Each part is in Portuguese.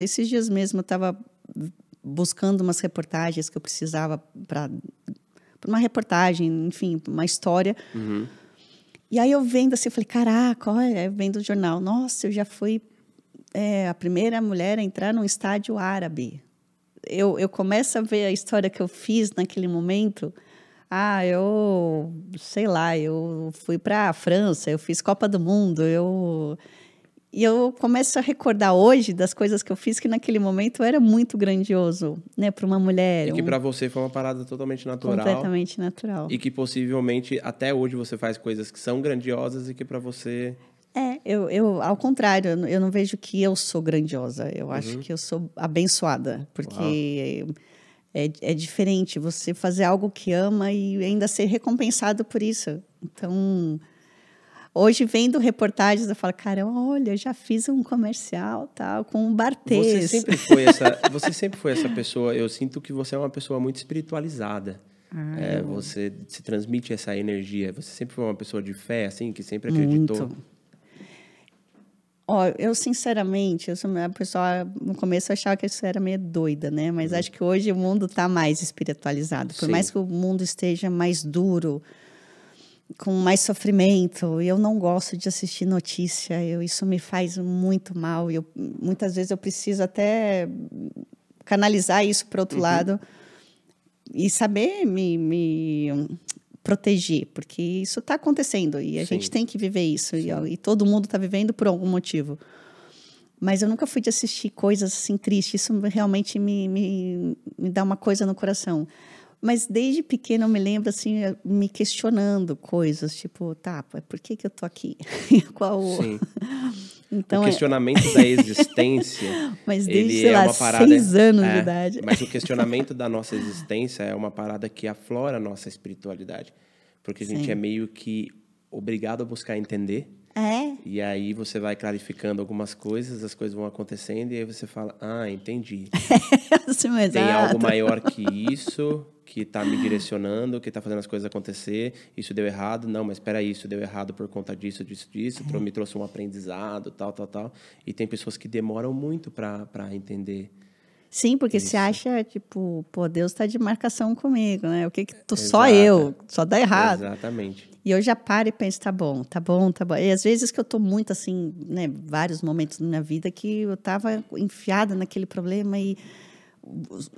Esses dias mesmo eu estava buscando umas reportagens que eu precisava para uma reportagem, enfim, uma história. Uhum. E aí eu vendo assim, eu falei, caraca, olha, vendo o jornal, nossa, eu já fui é, a primeira mulher a entrar num estádio árabe. Eu, eu começo a ver a história que eu fiz naquele momento. Ah, eu sei lá, eu fui para a França, eu fiz Copa do Mundo, eu e eu começo a recordar hoje das coisas que eu fiz que naquele momento era muito grandioso, né, para uma mulher. E que para você foi uma parada totalmente natural. Completamente natural. E que possivelmente até hoje você faz coisas que são grandiosas e que para você é, eu, eu, ao contrário, eu não vejo que eu sou grandiosa. Eu uhum. acho que eu sou abençoada, porque é, é, diferente você fazer algo que ama e ainda ser recompensado por isso. Então, Hoje vendo reportagens, eu falo, cara, olha, já fiz um comercial tal com um bartês. Você sempre foi essa, você sempre foi essa pessoa. Eu sinto que você é uma pessoa muito espiritualizada. Ah, é, você se transmite essa energia. Você sempre foi uma pessoa de fé, assim, que sempre acreditou. Muito. Ó, oh, eu sinceramente, eu sou uma pessoa, no começo eu achava que isso era meio doida, né? Mas uhum. acho que hoje o mundo está mais espiritualizado. Por Sim. mais que o mundo esteja mais duro, com mais sofrimento. Eu não gosto de assistir notícia. Eu, isso me faz muito mal. Eu, muitas vezes eu preciso até canalizar isso para outro uhum. lado e saber me, me proteger, porque isso está acontecendo e a Sim. gente tem que viver isso. E, e, todo mundo está vivendo por algum motivo. Mas eu nunca fui de assistir coisas assim tristes. Isso realmente me, me, me dá uma coisa no coração. Mas desde pequena eu me lembro assim, eh, me questionando coisas, tipo, tá, por que, que eu tô aqui? Qual Sim. Então, o é questionamento é... da existência. Mas desde, é sei é lá, uma parada, seis anos é, de idade. Mas o questionamento da nossa existência é uma parada que aflora a nossa espiritualidade. Porque a gente Sim. é meio que obrigado a buscar entender. É. E aí você vai clarificando algumas coisas, as coisas vão acontecendo, e aí você fala, ah, entendi. Sim, Tem algo maior que isso que está me direcionando, que está fazendo as coisas acontecer. Isso deu errado, não, mas espera isso deu errado por conta disso, disso, disso. Uhum. Me trouxe um aprendizado, tal, tal, tal. E tem pessoas que demoram muito para entender. Sim, porque isso. se acha tipo, pô, Deus está de marcação comigo, né? O que que tu, Exato. só eu, só dá errado. Exatamente. E eu já paro e penso, tá bom, tá bom, tá bom. E às vezes que eu tô muito assim, né, vários momentos na minha vida que eu tava enfiada naquele problema e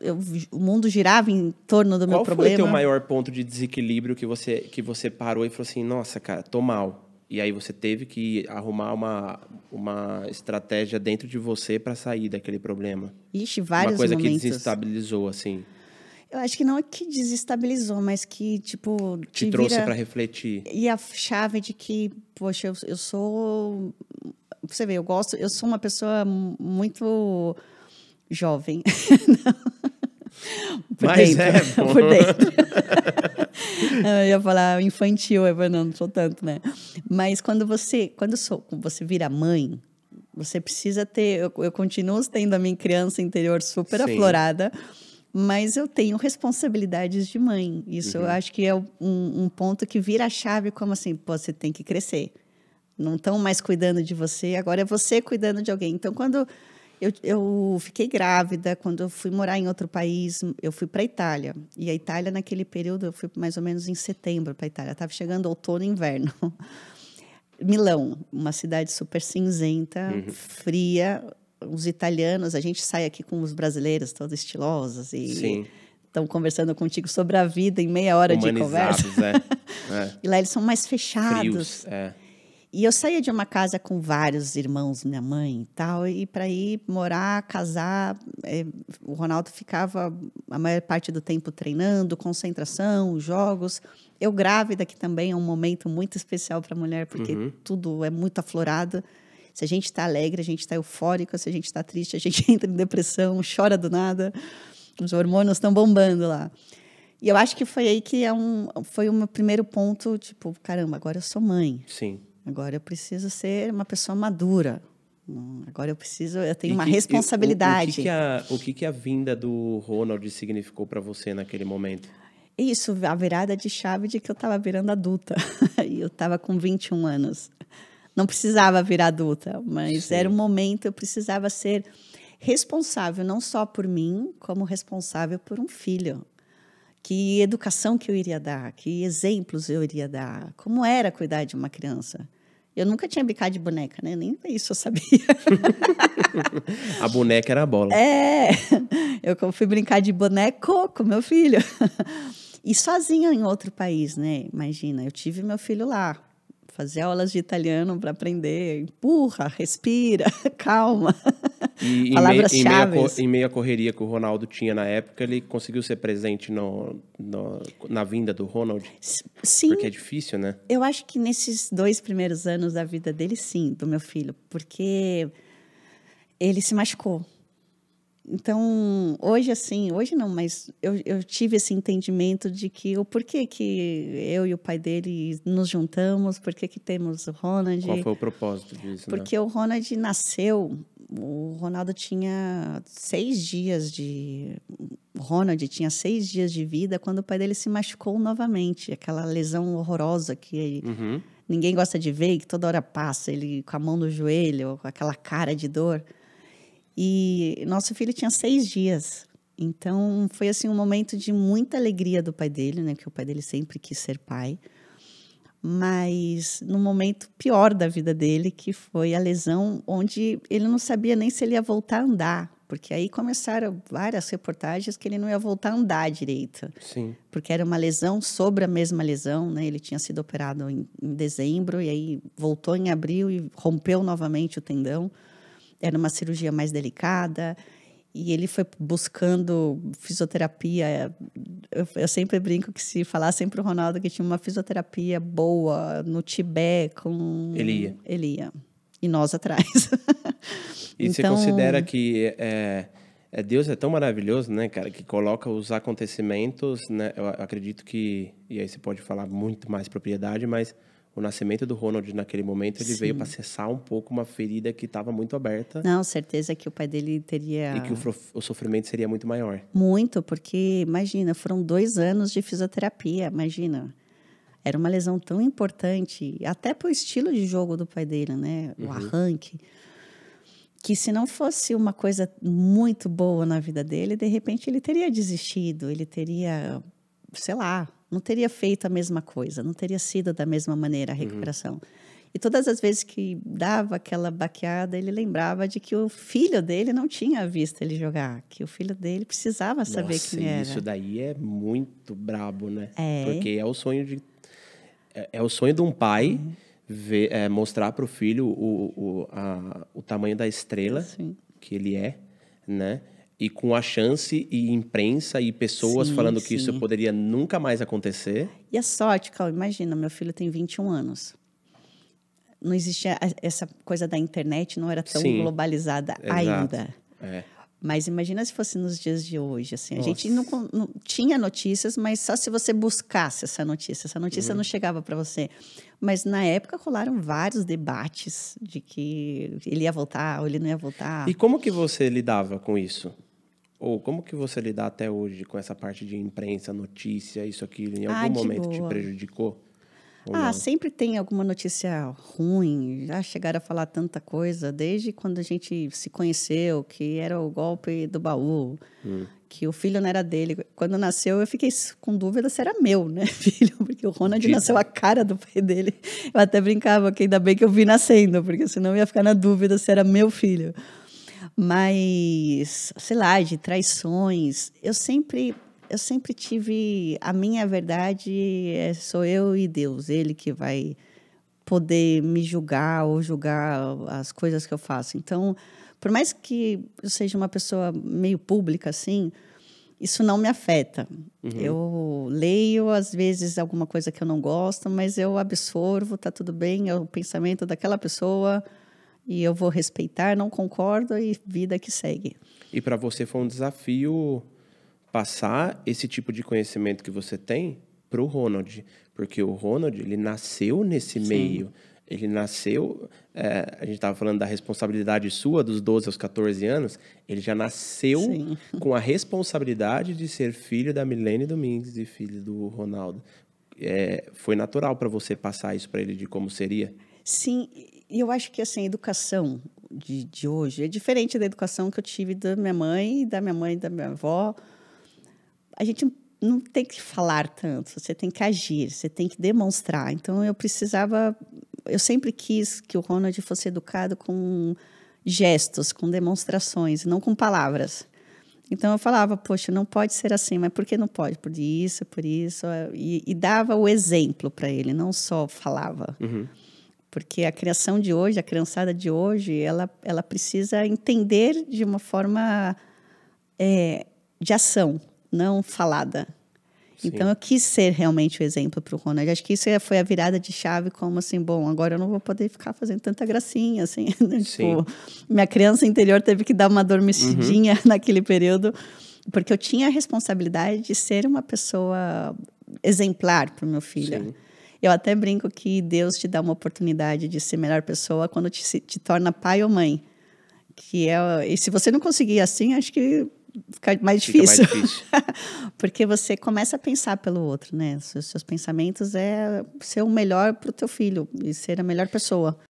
eu, o mundo girava em torno do Qual meu problema. Qual foi o maior ponto de desequilíbrio que você, que você parou e falou assim, nossa, cara, tô mal. E aí você teve que arrumar uma, uma estratégia dentro de você para sair daquele problema. Ixi, vários momentos. Uma coisa momentos. que desestabilizou, assim. Eu acho que não é que desestabilizou, mas que, tipo. Te, te trouxe para refletir. E a chave de que, poxa, eu, eu sou. Você vê, eu gosto, eu sou uma pessoa muito jovem. por Mas dentro, é por dentro. eu ia falar infantil, eu não, não sou tanto, né? Mas quando você, quando sou, você vira mãe, você precisa ter, eu, eu continuo tendo a minha criança interior super Sim. aflorada, mas eu tenho responsabilidades de mãe. Isso uhum. eu acho que é um, um ponto que vira a chave, como assim, pô, você tem que crescer. Não estão mais cuidando de você, agora é você cuidando de alguém. Então, quando eu, eu fiquei grávida quando eu fui morar em outro país. Eu fui para Itália. E a Itália, naquele período, eu fui mais ou menos em setembro para Itália. Estava chegando outono e inverno. Milão, uma cidade super cinzenta, uhum. fria. Os italianos, a gente sai aqui com os brasileiros, todos estilosos e Sim estão conversando contigo sobre a vida em meia hora de conversa. É. É. e lá eles são mais fechados. Frios, é. E eu saía de uma casa com vários irmãos, minha mãe e tal, e para ir morar, casar, é, o Ronaldo ficava a maior parte do tempo treinando, concentração, jogos. Eu grávida, que também é um momento muito especial para a mulher, porque uhum. tudo é muito aflorado. Se a gente está alegre, a gente está eufórico, se a gente está triste, a gente entra em depressão, chora do nada. Os hormônios estão bombando lá. E eu acho que foi aí que é um, foi o meu primeiro ponto, tipo, caramba, agora eu sou mãe. Sim. Agora eu preciso ser uma pessoa madura. Agora eu preciso, eu tenho uma responsabilidade. o, que, que, a, o que, que a vinda do Ronald significou para você naquele momento? Isso, a virada de chave de que eu estava virando adulta. eu estava com 21 anos. Não precisava virar adulta, mas Sim. era um momento, eu precisava ser responsável não só por mim, como responsável por um filho que educação que eu iria dar, que exemplos eu iria dar, como era cuidar de uma criança. Eu nunca tinha brincar de boneca, né? Nem isso eu sabia. a boneca era a bola. É, eu fui brincar de boneco com meu filho. E sozinha em outro país, né? Imagina, eu tive meu filho lá, fazia aulas de italiano para aprender, empurra, respira, calma. E, Em, em, meio à correria que o Ronaldo tinha na época, ele conseguiu ser presente no, no, na vinda do Ronald? Sim. Porque é difícil, né? Eu acho que nesses dois primeiros anos da vida dele, sim, do meu filho. Porque ele se machucou. Então, hoje assim, hoje não, mas eu, eu, tive esse entendimento de que o porquê que eu e o pai dele nos juntamos, porquê que temos o Ronald. Qual foi o propósito disso? Né? Porque né? o Ronald nasceu o Ronaldo tinha seis dias de. Ronald tinha seis dias de vida quando o pai dele se machucou novamente. Aquela lesão horrorosa que uhum. ninguém gosta de ver, que toda hora passa, ele com a mão no joelho, com aquela cara de dor. E nosso filho tinha seis dias. Então foi assim um momento de muita alegria do pai dele, né? Que o pai dele sempre quis ser pai mas no momento pior da vida dele, que foi a lesão onde ele não sabia nem se ele ia voltar a andar, porque aí começaram várias reportagens que ele não ia voltar a andar direito. Sim. Porque era uma lesão sobre a mesma lesão, né? Ele tinha sido operado em, em dezembro e aí voltou em abril e rompeu novamente o tendão. Era uma cirurgia mais delicada, e ele foi buscando fisioterapia. Eu, eu sempre brinco que se falassem para o Ronaldo que tinha uma fisioterapia boa no Tibete com... Ele ia. Ele ia. E nós atrás. e então... você considera que... É, é... Deus é tão maravilhoso, né, cara, que coloca os acontecimentos, né? Eu acredito que e aí você pode falar muito mais propriedade, mas o nascimento do Ronald naquele momento, ele Sim. veio para cessar um pouco uma ferida que estava muito aberta. Não, certeza que o pai dele teria. E que o, o, sofrimento seria muito maior. Muito, porque, imagina, foram dois anos de fisioterapia, imagina. Era uma lesão tão importante, até para o estilo de jogo do pai dele, né? O uhum. arranque. Que se não fosse uma coisa muito boa na vida dele, de repente ele teria desistido, ele teria, sei lá, não teria feito a mesma coisa, não teria sido da mesma maneira a uhum. recuperação. Uhum. E todas as vezes que dava aquela baqueada, ele lembrava de que o filho dele não tinha visto ele jogar, que o filho dele precisava saber Nossa, quem era. Isso daí é muito brabo, né? É. Porque é o sonho de é, é o sonho de um pai uhum. ver, é, mostrar para o filho o, o, o tamanho da estrela Sim. que ele é, né? e com a chance e imprensa e pessoas sim, falando sim. que isso poderia nunca mais acontecer. E a sorte, Cal, imagina, meu filho tem 21 anos. Não existia essa coisa da internet, não era tão sim, globalizada exato. ainda. É. Mas imagina se fosse nos dias de hoje, assim, Nossa. a gente não, não, tinha notícias, mas só se você buscasse essa notícia, essa notícia uhum. não chegava para você. Mas na época rolaram vários debates de que ele ia voltar ou ele não ia voltar. E como que você lidava com isso? Ou como que você lidar até hoje com essa parte de imprensa, notícia, isso, aqui? Em ah, algum ah, momento boa. te prejudicou? Ah, não? sempre tem alguma notícia ruim. Já chegaram a falar tanta coisa, desde quando a gente se conheceu, que era o golpe do baú, hum. que o filho não era dele. Quando nasceu, eu fiquei com dúvida se era meu, né, filho? Porque o Ronald Dita. nasceu a cara do pai dele. Eu até brincava que ainda bem que eu vi nascendo, porque senão eu ia ficar na dúvida se era meu filho mas sei lá, de traições. Eu sempre eu sempre tive a minha verdade, é, sou eu e Deus, ele que vai poder me julgar ou julgar as coisas que eu faço. Então, por mais que eu seja uma pessoa meio pública assim, isso não me afeta. Uhum. Eu leio, às vezes, alguma coisa que eu não gosto, mas eu absorvo, tá tudo bem, é o pensamento daquela pessoa, e eu vou respeitar, não concordo e vida que segue. E para você foi um desafio passar esse tipo de conhecimento que você tem para o Ronald, porque o Ronald ele nasceu nesse Sim. meio. Ele nasceu, é, a gente estava falando da responsabilidade sua dos 12 aos 14 anos, ele já nasceu Sim. com a responsabilidade de ser filho da Milene Domingues e filho do Ronaldo. É, foi natural para você passar isso para ele de como seria? Sim, e eu acho que assim, a educação de, de hoje é diferente da educação que eu tive da minha mãe, da minha mãe, da minha avó. A gente não tem que falar tanto, você tem que agir, você tem que demonstrar. Então eu precisava, eu sempre quis que o Ronald fosse educado com gestos, com demonstrações, não com palavras. Então eu falava, poxa, não pode ser assim, mas por que não pode? Por isso, por isso. E, e dava o exemplo para ele, não só falava. Uhum porque a criação de hoje, a criançada de hoje, ela, ela precisa entender de uma forma é, de ação, não falada. Sim. Então eu quis ser realmente o exemplo para o Ronald. Acho que isso é, foi a virada de chave, como assim, bom, agora eu não vou poder ficar fazendo tanta gracinha, assim. Né? Tipo, minha criança interior teve que dar uma adormecidinha uhum. naquele período, porque eu tinha a responsabilidade de ser uma pessoa exemplar para o meu filho. Sim. Eu até brinco que Deus te dá uma oportunidade de ser melhor pessoa quando te, te torna pai ou mãe. Que é, e se você não conseguir assim, acho que fica mais fica difícil. Mais difícil. Porque você começa a pensar pelo outro, né? Seus, seus pensamentos é ser o melhor para o teu filho e ser a melhor pessoa.